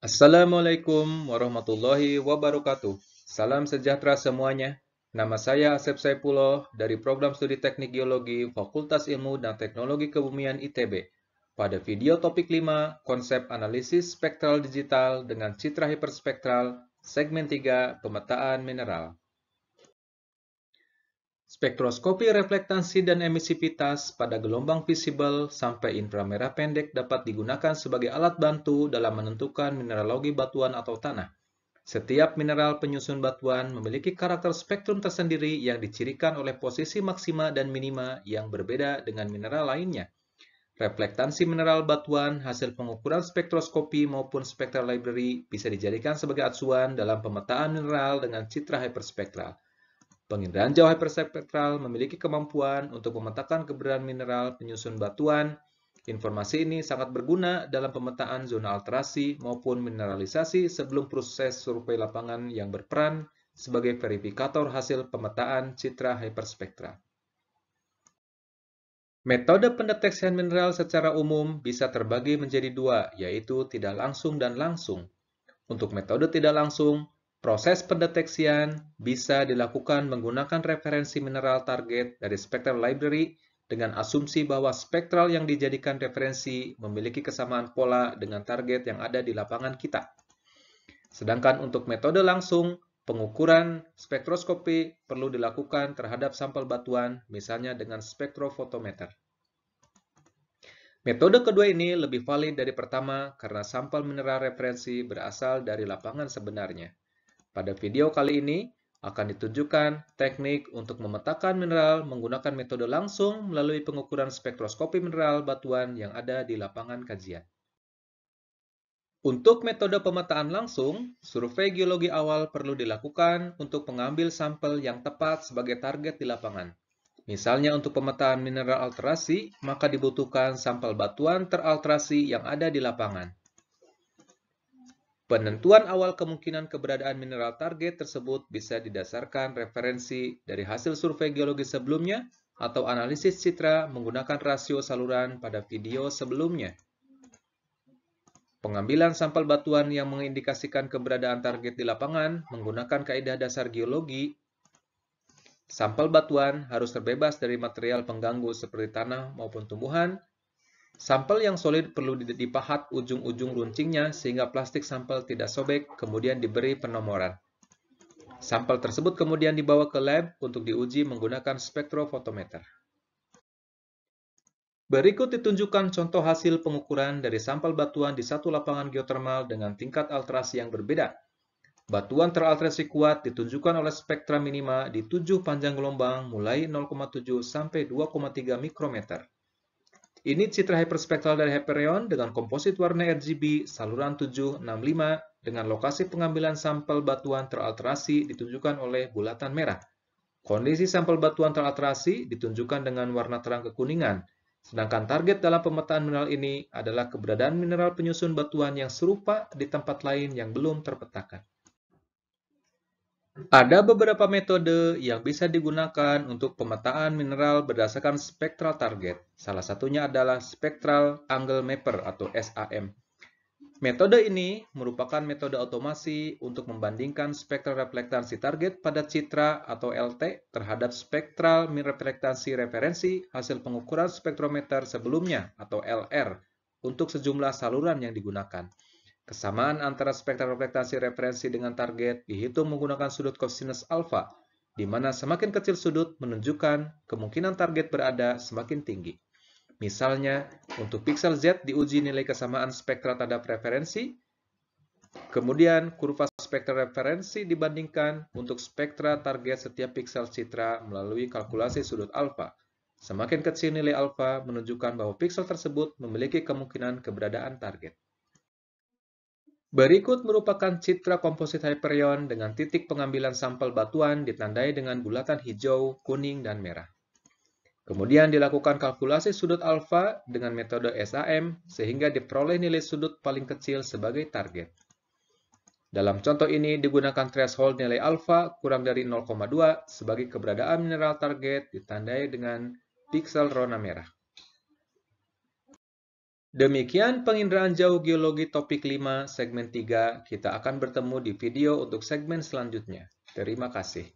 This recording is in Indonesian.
Assalamualaikum warahmatullahi wabarakatuh. Salam sejahtera semuanya. Nama saya Asep Saipulo dari Program Studi Teknik Geologi Fakultas Ilmu dan Teknologi Kebumian ITB. Pada video topik 5, konsep analisis spektral digital dengan citra hiperspektral, segmen 3, pemetaan mineral. Spektroskopi reflektansi dan emisivitas pada gelombang visible sampai inframerah pendek dapat digunakan sebagai alat bantu dalam menentukan mineralogi batuan atau tanah. Setiap mineral penyusun batuan memiliki karakter spektrum tersendiri yang dicirikan oleh posisi maksima dan minima yang berbeda dengan mineral lainnya. Reflektansi mineral batuan hasil pengukuran spektroskopi maupun spektral library bisa dijadikan sebagai acuan dalam pemetaan mineral dengan citra hyperspektral. Penginderaan jauh hyperspektral memiliki kemampuan untuk memetakan keberadaan mineral penyusun batuan. Informasi ini sangat berguna dalam pemetaan zona alterasi maupun mineralisasi sebelum proses survei lapangan yang berperan sebagai verifikator hasil pemetaan citra hyperspektral. Metode pendeteksian mineral secara umum bisa terbagi menjadi dua, yaitu tidak langsung dan langsung. Untuk metode tidak langsung, Proses pendeteksian bisa dilakukan menggunakan referensi mineral target dari spectral library dengan asumsi bahwa spektral yang dijadikan referensi memiliki kesamaan pola dengan target yang ada di lapangan kita. Sedangkan untuk metode langsung, pengukuran spektroskopi perlu dilakukan terhadap sampel batuan, misalnya dengan spektrofotometer. Metode kedua ini lebih valid dari pertama karena sampel mineral referensi berasal dari lapangan sebenarnya. Pada video kali ini akan ditunjukkan teknik untuk memetakan mineral menggunakan metode langsung melalui pengukuran spektroskopi mineral batuan yang ada di lapangan kajian. Untuk metode pemetaan langsung, survei geologi awal perlu dilakukan untuk mengambil sampel yang tepat sebagai target di lapangan. Misalnya untuk pemetaan mineral alterasi, maka dibutuhkan sampel batuan teralterasi yang ada di lapangan. Penentuan awal kemungkinan keberadaan mineral target tersebut bisa didasarkan referensi dari hasil survei geologi sebelumnya atau analisis citra menggunakan rasio saluran pada video sebelumnya. Pengambilan sampel batuan yang mengindikasikan keberadaan target di lapangan menggunakan kaedah dasar geologi. Sampel batuan harus terbebas dari material pengganggu seperti tanah maupun tumbuhan Sampel yang solid perlu dipahat ujung-ujung runcingnya sehingga plastik sampel tidak sobek, kemudian diberi penomoran. Sampel tersebut kemudian dibawa ke lab untuk diuji menggunakan spektrofotometer. Berikut ditunjukkan contoh hasil pengukuran dari sampel batuan di satu lapangan geotermal dengan tingkat alterasi yang berbeda. Batuan teralterasi kuat ditunjukkan oleh spektra minima di tujuh panjang gelombang mulai 0,7 sampai 2,3 mikrometer. Ini citra hyperspektral dari Hyperion dengan komposit warna RGB saluran 765 dengan lokasi pengambilan sampel batuan teralterasi ditunjukkan oleh bulatan merah. Kondisi sampel batuan teralterasi ditunjukkan dengan warna terang kekuningan, sedangkan target dalam pemetaan mineral ini adalah keberadaan mineral penyusun batuan yang serupa di tempat lain yang belum terpetakan. Ada beberapa metode yang bisa digunakan untuk pemetaan mineral berdasarkan spektral target. Salah satunya adalah Spectral Angle Mapper atau SAM. Metode ini merupakan metode otomasi untuk membandingkan spektral reflektansi target pada citra atau LT terhadap spektral reflektansi referensi hasil pengukuran spektrometer sebelumnya atau LR untuk sejumlah saluran yang digunakan. Kesamaan antara spektrum reflektansi referensi dengan target dihitung menggunakan sudut kosinus alfa, di mana semakin kecil sudut menunjukkan kemungkinan target berada semakin tinggi. Misalnya, untuk pixel Z diuji nilai kesamaan spektra tanda referensi, kemudian kurva spektra referensi dibandingkan untuk spektra target setiap pixel citra melalui kalkulasi sudut alfa. Semakin kecil nilai alfa menunjukkan bahwa pixel tersebut memiliki kemungkinan keberadaan target. Berikut merupakan citra komposit Hyperion dengan titik pengambilan sampel batuan ditandai dengan bulatan hijau, kuning, dan merah. Kemudian dilakukan kalkulasi sudut alfa dengan metode SAM sehingga diperoleh nilai sudut paling kecil sebagai target. Dalam contoh ini digunakan threshold nilai alfa kurang dari 0,2 sebagai keberadaan mineral target ditandai dengan piksel rona merah. Demikian penginderaan jauh geologi topik 5 segmen 3. Kita akan bertemu di video untuk segmen selanjutnya. Terima kasih.